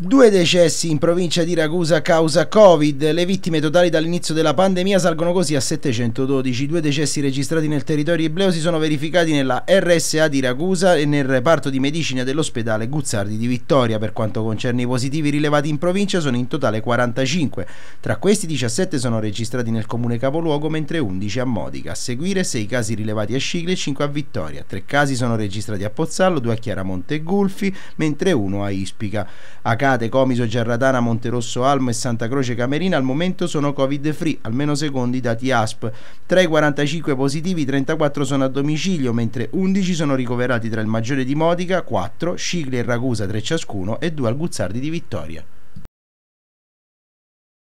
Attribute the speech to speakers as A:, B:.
A: Due decessi in provincia di Ragusa a causa Covid. Le vittime totali dall'inizio della pandemia salgono così a 712. Due decessi registrati nel territorio ebleo si sono verificati nella RSA di Ragusa e nel reparto di medicina dell'ospedale Guzzardi di Vittoria. Per quanto concerne i positivi rilevati in provincia sono in totale 45. Tra questi 17 sono registrati nel comune capoluogo mentre 11 a Modica. A seguire 6 casi rilevati a Scigle e 5 a Vittoria. 3 casi sono registrati a Pozzallo, 2 a Chiaramonte e Gulfi, mentre 1 a Ispica. A Arcate, Comiso, Gerratana, Monterosso Almo e Santa Croce Camerina al momento sono covid free, almeno secondo i dati ASP. Tra i 45 positivi 34 sono a domicilio, mentre 11 sono ricoverati tra il Maggiore di Modica, 4, Scicli e Ragusa 3 ciascuno e 2 al Guzzardi di Vittoria.